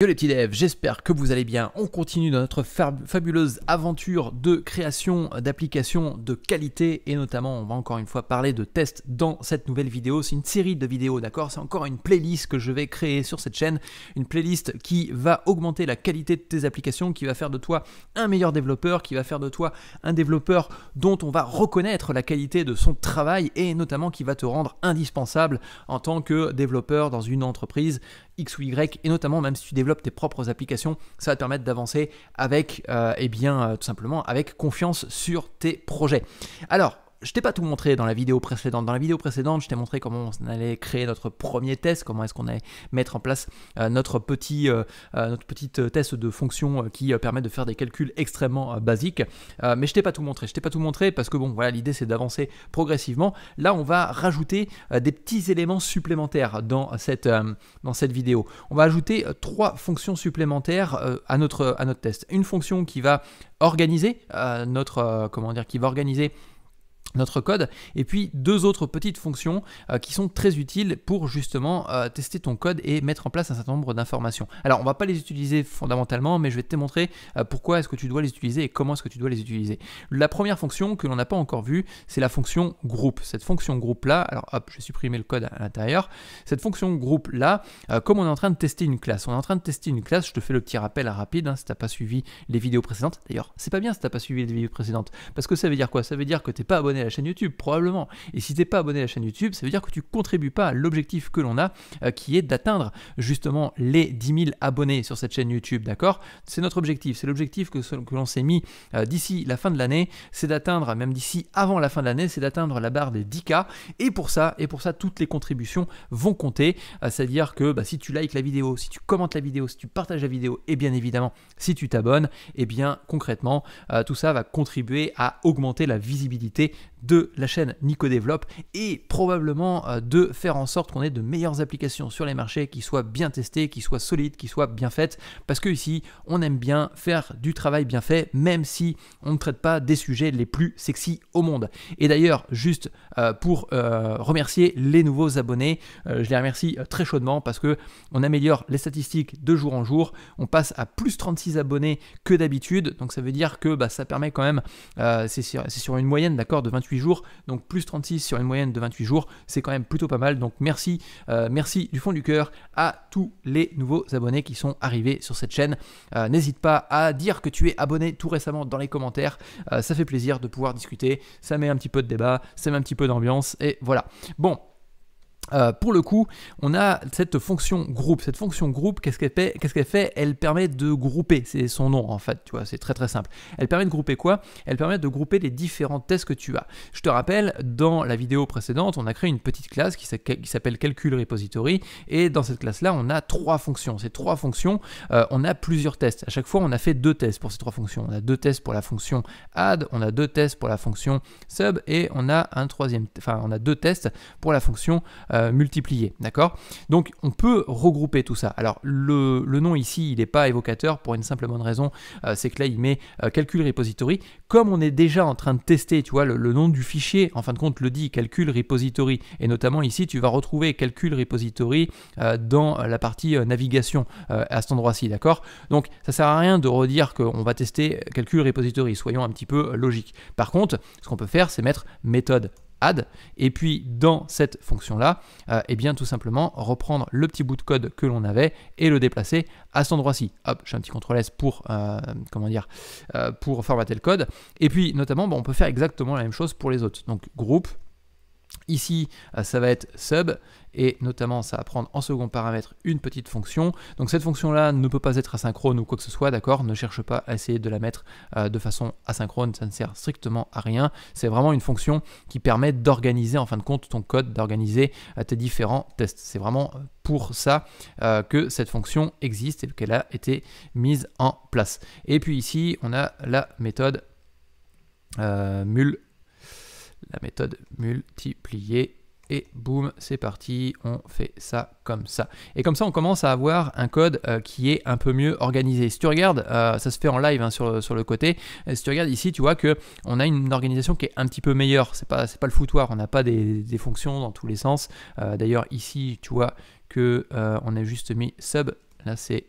Yo les petits devs, j'espère que vous allez bien. On continue dans notre fabuleuse aventure de création d'applications de qualité et notamment on va encore une fois parler de tests dans cette nouvelle vidéo. C'est une série de vidéos, d'accord C'est encore une playlist que je vais créer sur cette chaîne, une playlist qui va augmenter la qualité de tes applications, qui va faire de toi un meilleur développeur, qui va faire de toi un développeur dont on va reconnaître la qualité de son travail et notamment qui va te rendre indispensable en tant que développeur dans une entreprise X ou Y, et notamment même si tu développes tes propres applications, ça va te permettre d'avancer avec, et euh, eh bien, euh, tout simplement, avec confiance sur tes projets. Alors, je t'ai pas tout montré dans la vidéo précédente. Dans la vidéo précédente, je t'ai montré comment on allait créer notre premier test, comment est-ce qu'on allait mettre en place euh, notre, petit, euh, euh, notre petite test de fonction qui permet de faire des calculs extrêmement basiques. mais je t'ai pas tout montré. Je t'ai pas tout montré parce que bon, voilà, l'idée c'est d'avancer progressivement. Là, on va rajouter des petits éléments supplémentaires dans cette, dans cette vidéo. On va ajouter trois fonctions supplémentaires à notre, à notre test. Une fonction qui va organiser notre comment dire, qui va organiser notre code et puis deux autres petites fonctions euh, qui sont très utiles pour justement euh, tester ton code et mettre en place un certain nombre d'informations. Alors on va pas les utiliser fondamentalement mais je vais te montrer euh, pourquoi est-ce que tu dois les utiliser et comment est-ce que tu dois les utiliser. La première fonction que l'on n'a pas encore vue c'est la fonction groupe. Cette fonction groupe là, alors hop je vais supprimer le code à l'intérieur, cette fonction groupe là, comme on est en train de tester une classe, on est en train de tester une classe, je te fais le petit rappel hein, rapide hein, si n'as pas suivi les vidéos précédentes, d'ailleurs c'est pas bien si tu t'as pas suivi les vidéos précédentes parce que ça veut dire quoi Ça veut dire que tu n'es pas abonné la chaîne YouTube, probablement. Et si tu n'es pas abonné à la chaîne YouTube, ça veut dire que tu ne contribues pas à l'objectif que l'on a, euh, qui est d'atteindre justement les 10 000 abonnés sur cette chaîne YouTube, d'accord C'est notre objectif, c'est l'objectif que, l'on s'est mis euh, d'ici la fin de l'année, c'est d'atteindre, même d'ici avant la fin de l'année, c'est d'atteindre la barre des 10K. Et pour ça, et pour ça, toutes les contributions vont compter. Euh, c'est-à-dire que bah, si tu likes la vidéo, si tu commentes la vidéo, si tu partages la vidéo, et bien évidemment, si tu t'abonnes, et eh bien concrètement, tout ça va contribuer à augmenter la visibilité de la chaîne Nico Développe et probablement euh, de faire en sorte qu'on ait de meilleures applications sur les marchés qui soient bien testées, qui soient solides, qui soient bien faites parce que ici on aime bien faire du travail bien fait même si on ne traite pas des sujets les plus sexy au monde. Et d'ailleurs, juste euh, pour euh, remercier les nouveaux abonnés, je les remercie très chaudement parce que on améliore les statistiques de jour en jour, on passe à plus 36 abonnés que d'habitude, donc ça veut dire que bah, ça permet quand même, c'est sur une moyenne d'accord de 28 jours, donc plus 36 sur une moyenne de 28 jours, c'est quand même plutôt pas mal. Donc merci, euh, merci du fond du cœur à tous les nouveaux abonnés qui sont arrivés sur cette chaîne. Euh, n'hésite pas à dire que tu es abonné tout récemment dans les commentaires, euh, ça fait plaisir de pouvoir discuter, ça met un petit peu de débat, ça met un petit peu d'ambiance, et voilà. Bon, euh, pour le coup, on a cette fonction groupe. Cette fonction groupe, qu'est-ce qu'elle fait, Elle permet de grouper. C'est son nom en fait, tu vois, c'est très très simple. Elle permet de grouper quoi Elle permet de grouper les différents tests que tu as. Je te rappelle, dans la vidéo précédente, on a créé une petite classe qui s'appelle calcul repository et dans cette classe-là, on a trois fonctions. Ces trois fonctions, euh, on a plusieurs tests. À chaque fois, on a fait deux tests pour ces trois fonctions. On a deux tests pour la fonction add, on a deux tests pour la fonction sub et on a un troisième, enfin on a deux tests pour la fonction euh, euh, multiplier multiplié. D'accord Donc on peut regrouper tout ça. Alors le, nom ici, il n'est pas évocateur pour une simple bonne raison, euh, c'est que là il met euh, calcul repository. Comme on est déjà en train de tester, tu vois, le, nom du fichier, en fin de compte, le dit calcul repository. Et notamment ici, tu vas retrouver calcul repository dans la partie navigation à cet endroit-ci. D'accord Donc ça sert à rien de redire qu'on va tester calcul repository. Soyons un petit peu logiques. Par contre, ce qu'on peut faire, c'est mettre méthode add. Et puis dans cette fonction-là, et euh, eh bien tout simplement reprendre le petit bout de code que l'on avait et le déplacer à cet endroit-ci. Hop, j'ai un petit CTRL S pour, euh, comment dire, euh, pour formater le code. Et puis notamment, bon, on peut faire exactement la même chose pour les autres. Donc groupe, Ici, euh, ça va être sub, et notamment, ça va prendre en second paramètre une petite fonction. Donc cette fonction-là ne peut pas être asynchrone ou quoi que ce soit, d'accord Ne cherche pas à essayer de la mettre euh, de façon asynchrone, ça ne sert strictement à rien. C'est vraiment une fonction qui permet d'organiser, en fin de compte, ton code, d'organiser euh, tes différents tests. C'est vraiment pour ça que cette fonction existe et qu'elle a été mise en place. Et puis ici, on a la méthode euh, mul la méthode multiplier et boum, c'est parti, on fait ça comme ça. Et comme ça, on commence à avoir un code euh, qui est un peu mieux organisé. Si tu regardes, euh, ça se fait en live hein, sur, le côté, euh, si tu regardes ici, tu vois que on a une organisation qui est un petit peu meilleure. C'est pas, pas le foutoir, on n'a pas des, fonctions dans tous les sens. D'ailleurs, ici, tu vois que on a juste mis sub, là c'est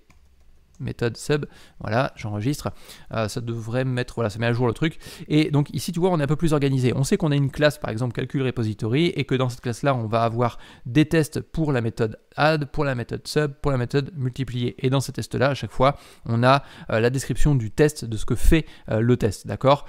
méthode sub. Voilà, j'enregistre. Euh, ça devrait mettre, voilà, ça met à jour le truc. Et donc ici, tu vois, on est un peu plus organisé. On sait qu'on a une classe, par exemple, calcul repository, et que dans cette classe-là, on va avoir des tests pour la méthode add, pour la méthode sub, pour la méthode multiplier. Et dans ces tests-là, à chaque fois, on a euh, la description du test, de ce que fait euh, le test, d'accord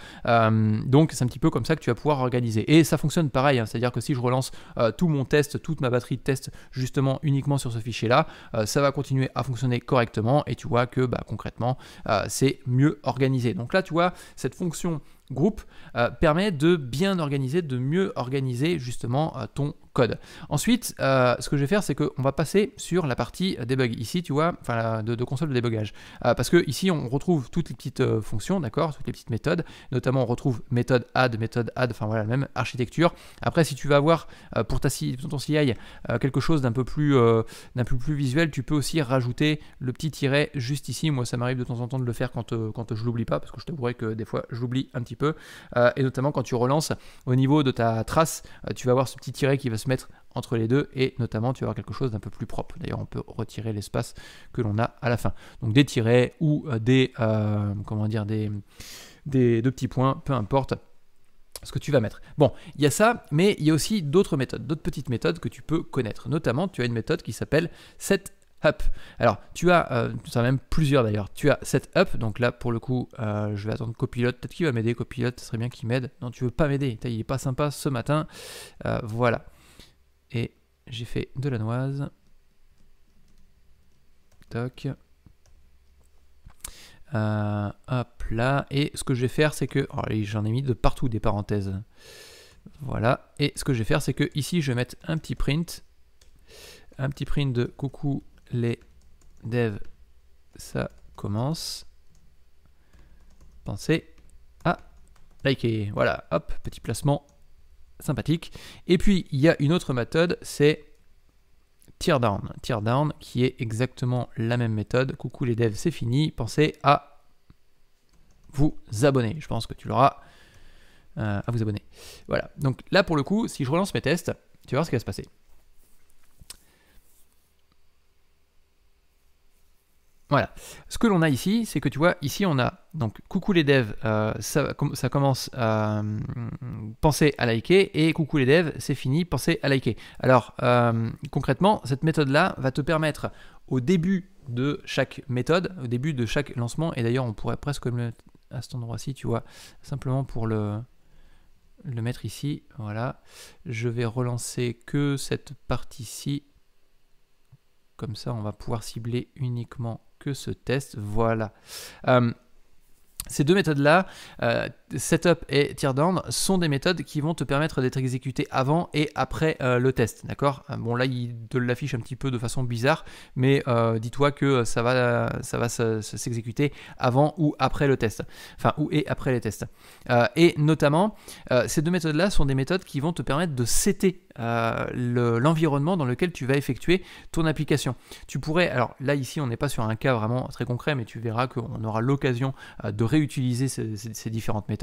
Donc c'est un petit peu comme ça que tu vas pouvoir organiser. Et ça fonctionne pareil, hein, c'est-à-dire que si je relance tout mon test, toute ma batterie de test, justement uniquement sur ce fichier-là, ça va continuer à fonctionner correctement, et tu vois, que bah, concrètement, euh, c'est mieux organisé. Donc là, tu vois, cette fonction groupe euh, permet de bien organiser, de mieux organiser justement euh, ton code. Ensuite, euh, ce que je vais faire, c'est qu'on va passer sur la partie debug. Ici, tu vois, enfin, de, console de débogage. parce que ici, on retrouve toutes les petites fonctions, d'accord, toutes les petites méthodes. Notamment, on retrouve méthode add, méthode add, enfin voilà, la même architecture. Après, si tu veux avoir pour, ton CI quelque chose d'un peu plus, d'un plus visuel, tu peux aussi rajouter le petit tiret juste ici. Moi, ça m'arrive de temps en temps de le faire quand, quand je l'oublie pas, parce que je t'avouerai que des fois, je l'oublie un petit peu. Euh, et notamment quand tu relances au niveau de ta trace, euh, tu vas avoir ce petit tiret qui va se mettre entre les deux et notamment tu vas avoir quelque chose d'un peu plus propre. D'ailleurs, on peut retirer l'espace que l'on a à la fin. Donc des tirets ou euh, des comment dire des, deux petits points, peu importe ce que tu vas mettre. Bon, il y a ça, mais il y a aussi d'autres méthodes, d'autres petites méthodes que tu peux connaître. Notamment, tu as une méthode qui s'appelle cette. Alors, tu as, euh, ça tu même plusieurs d'ailleurs. Tu as set up, donc là pour le coup, euh, je vais attendre copilote. Peut-être qu'il va m'aider, copilote, ce serait bien qu'il m'aide. Non, tu veux pas m'aider, il est pas sympa ce matin. Euh, voilà. Et j'ai fait de la noise. Toc. hop là. Et ce que je vais faire, c'est que. Oh, j'en ai mis de partout des parenthèses. Voilà. Et ce que je vais faire, c'est que ici, je vais mettre un petit print. Un petit print de coucou les devs, ça commence. Pensez à liker. Voilà, hop, petit placement sympathique. Et puis, il y a une autre méthode, c'est teardown. Teardown qui est exactement la même méthode. Coucou les devs, c'est fini. Pensez à vous abonner. Je pense que tu l'auras euh, à vous abonner. Voilà. Donc là, pour le coup, si je relance mes tests, tu vas voir ce qui va se passer. Voilà. Ce que l'on a ici, c'est que tu vois, ici on a, donc coucou les devs, euh, ça, commence à euh, penser à liker, et coucou les devs, c'est fini, penser à liker. Alors euh, concrètement, cette méthode-là va te permettre au début de chaque méthode, au début de chaque lancement, et d'ailleurs on pourrait presque le mettre à cet endroit-ci, tu vois, simplement pour le, le mettre ici, voilà. Je vais relancer que cette partie-ci, comme ça, on va pouvoir cibler uniquement que ce test. Voilà. Euh, ces deux méthodes-là, euh, setup et teardown sont des méthodes qui vont te permettre d'être exécutées avant et après euh, le test, d'accord euh, Bon là il te l'affiche un petit peu de façon bizarre, mais euh, dis-toi que ça va, ça va s'exécuter avant ou après le test, enfin ou et après les tests. et notamment, ces deux méthodes-là sont des méthodes qui vont te permettre de setter l'environnement dans lequel tu vas effectuer ton application. Tu pourrais, alors là ici on n'est pas sur un cas vraiment très concret, mais tu verras qu'on aura l'occasion de réutiliser ces différentes méthodes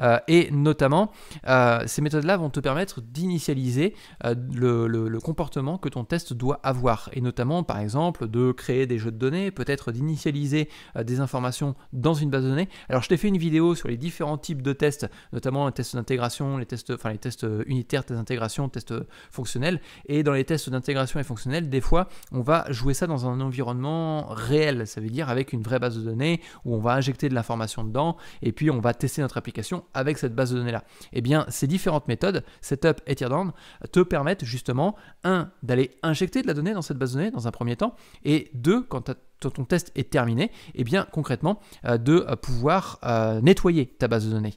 euh, et notamment, euh, ces méthodes-là vont te permettre d'initialiser euh, le, comportement que ton test doit avoir. Et notamment, par exemple, de créer des jeux de données, peut-être d'initialiser des informations dans une base de données. Alors, je t'ai fait une vidéo sur les différents types de tests, notamment les tests d'intégration, les tests, enfin les tests unitaires, tests d'intégration, tests fonctionnels. Et dans les tests d'intégration et fonctionnels, des fois, on va jouer ça dans un environnement réel. Ça veut dire avec une vraie base de données où on va injecter de l'information dedans et puis on va tester notre application avec cette base de données-là et eh bien, ces différentes méthodes, setup et teardown, te permettent justement, un, d'aller injecter de la donnée dans cette base de données dans un premier temps, et deux, quand ton test est terminé, et eh bien concrètement euh, de euh, pouvoir euh, nettoyer ta base de données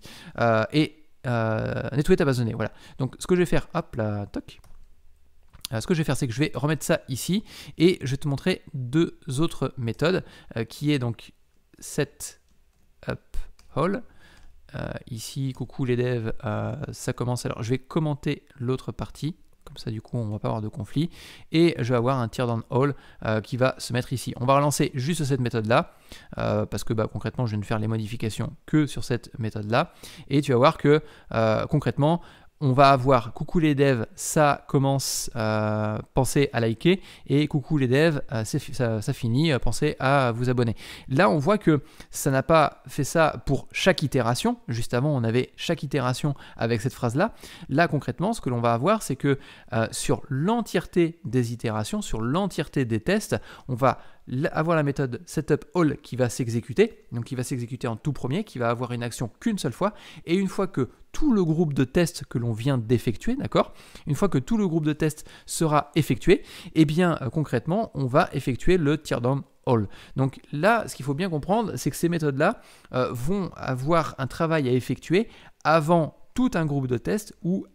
et nettoyer ta base de données. Voilà. Donc ce que je vais faire, hop là, toc. ce que je vais faire, c'est que je vais remettre ça ici et je vais te montrer deux autres méthodes qui est donc cette up all euh, ici, coucou les devs, euh, ça commence. Alors, je vais commenter l'autre partie, comme ça, du coup, on va pas avoir de conflit. Et je vais avoir un teardown all euh, qui va se mettre ici. On va relancer juste cette méthode-là, parce que bah, concrètement, je vais ne faire les modifications que sur cette méthode-là. Et tu vas voir que concrètement, on va avoir coucou les devs, ça commence, à euh, pensez à liker, et coucou les devs, euh, ça, finit, euh, pensez à vous abonner. Là, on voit que ça n'a pas fait ça pour chaque itération. Juste avant, on avait chaque itération avec cette phrase-là. Là, concrètement, ce que l'on va avoir, c'est que sur l'entièreté des itérations, sur l'entièreté des tests, on va avoir la méthode setup all qui va s'exécuter, donc qui va s'exécuter en tout premier, qui va avoir une action qu'une seule fois, et une fois que tout le groupe de tests que l'on vient d'effectuer, d'accord Une fois que tout le groupe de tests sera effectué, eh bien euh, concrètement, on va effectuer le teardown all. Donc là, ce qu'il faut bien comprendre, c'est que ces méthodes-là euh, vont avoir un travail à effectuer avant tout un groupe de tests ou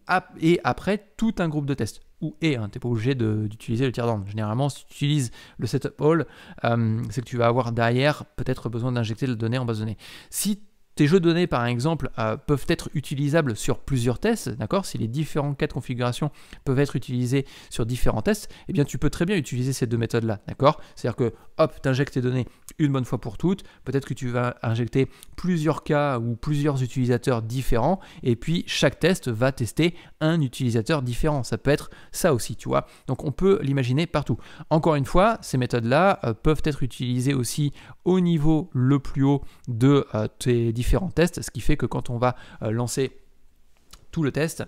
et après tout un groupe de tests ou et. Hein. Tu n'es pas obligé d'utiliser le d'ordre. Généralement, si tu utilises le setup all, euh, c'est que tu vas avoir derrière peut-être besoin d'injecter de données en base de données. Si tes jeux données par exemple, euh, peuvent être utilisables sur plusieurs tests, d'accord Si les différents cas de configuration peuvent être utilisés sur différents tests, eh bien, tu peux très bien utiliser ces deux méthodes-là, d'accord C'est-à-dire que, hop, tu injectes tes données une bonne fois pour toutes. Peut-être que tu vas injecter plusieurs cas ou plusieurs utilisateurs différents, et puis chaque test va tester un utilisateur différent. Ça peut être ça aussi, tu vois Donc, on peut l'imaginer partout. Encore une fois, ces méthodes-là euh, peuvent être utilisées aussi au niveau le plus haut de euh, tes différents tests, ce qui fait que quand on va euh, lancer tout le test,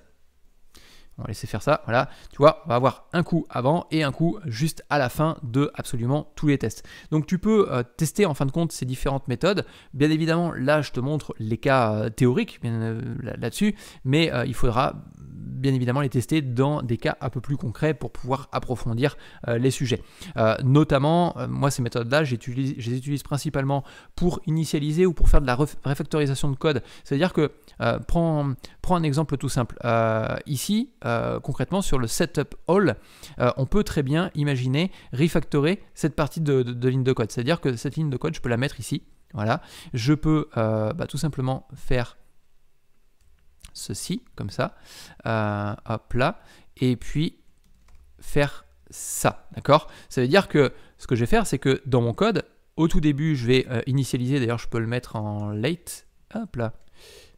on va laisser faire ça, voilà. Tu vois, on va avoir un coup avant et un coup juste à la fin de absolument tous les tests. Donc tu peux euh, tester en fin de compte ces différentes méthodes. Bien évidemment, là je te montre les cas euh, théoriques euh, là-dessus, mais il faudra bien évidemment les tester dans des cas un peu plus concrets pour pouvoir approfondir les sujets. notamment, moi ces méthodes-là, je les utilise principalement pour initialiser ou pour faire de la refactorisation de code. C'est-à-dire que prends, un exemple tout simple. ici, euh, concrètement sur le setup all, euh, on peut très bien imaginer refactorer cette partie de, ligne de code. C'est-à-dire que cette ligne de code, je peux la mettre ici. Voilà. Je peux euh, bah, tout simplement faire ceci, comme ça. hop là. Et puis faire ça. D'accord Ça veut dire que ce que je vais faire, c'est que dans mon code, au tout début, je vais initialiser, d'ailleurs je peux le mettre en late, hop là,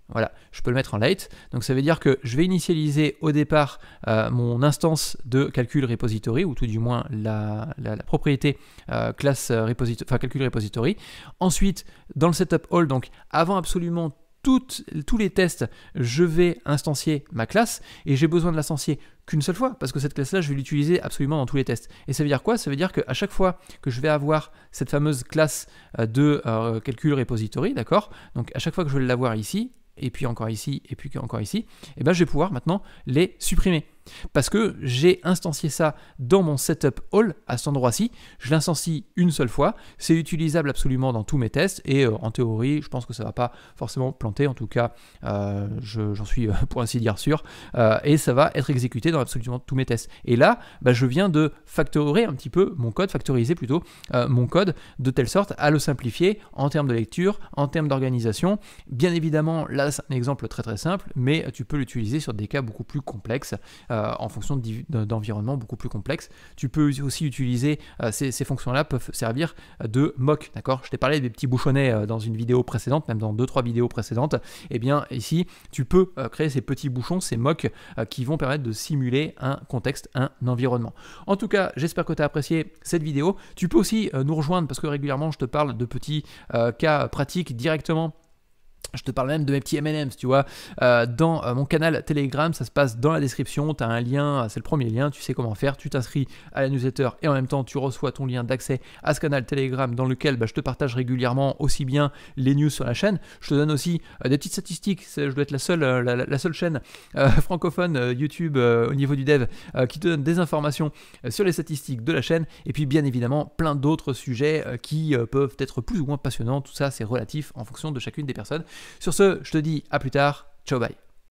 voilà, je peux le mettre en light. Donc ça veut dire que je vais initialiser au départ euh, mon instance de calcul repository, ou tout du moins la, propriété euh, classe euh, repository, enfin, calcul repository. Ensuite, dans le setup all, donc avant absolument tous les tests, je vais instancier ma classe et j'ai besoin de l'instancier qu'une seule fois parce que cette classe-là, je vais l'utiliser absolument dans tous les tests. Et ça veut dire quoi Ça veut dire qu'à chaque fois que je vais avoir cette fameuse classe de calcul repository, d'accord Donc à chaque fois que je vais l'avoir ici, et puis encore ici, et puis encore ici, et eh ben je vais pouvoir maintenant les supprimer. Parce que j'ai instancié ça dans mon setup all à cet endroit-ci. Je l'instancie une seule fois. C'est utilisable absolument dans tous mes tests. Et euh, en théorie, je pense que ça ne va pas forcément planter. En tout cas, euh, j'en suis euh, pour ainsi dire sûr. et ça va être exécuté dans absolument tous mes tests. Et là, bah, je viens de factorer un petit peu mon code, factoriser plutôt mon code de telle sorte à le simplifier en termes de lecture, en termes d'organisation. Bien évidemment, là, c'est un exemple très très simple, mais tu peux l'utiliser sur des cas beaucoup plus complexes. Euh, en fonction d'environnements beaucoup plus complexes. Tu peux aussi utiliser euh, ces, fonctions-là peuvent servir de mock, d'accord Je t'ai parlé des petits bouchonnets euh, dans une vidéo précédente, même dans deux trois vidéos précédentes. Eh bien ici, tu peux créer ces petits bouchons, ces mocks qui vont permettre de simuler un contexte, un environnement. En tout cas, j'espère que tu as apprécié cette vidéo. Tu peux aussi nous rejoindre parce que régulièrement je te parle de petits cas pratiques directement je te parle même de mes petits MM's, tu vois. Euh, dans euh, mon canal Telegram, ça se passe dans la description. Tu as un lien, c'est le premier lien, tu sais comment faire. Tu t'inscris à la newsletter et en même temps, tu reçois ton lien d'accès à ce canal Telegram dans lequel bah, je te partage régulièrement aussi bien les news sur la chaîne. Je te donne aussi euh, des petites statistiques. Je dois être la seule, la, seule chaîne francophone YouTube au niveau du dev qui te donne des informations sur les statistiques de la chaîne. Et puis, bien évidemment, plein d'autres sujets qui peuvent être plus ou moins passionnants. Tout ça, c'est relatif en fonction de chacune des personnes. Sur ce, je te dis à plus tard. Ciao bye.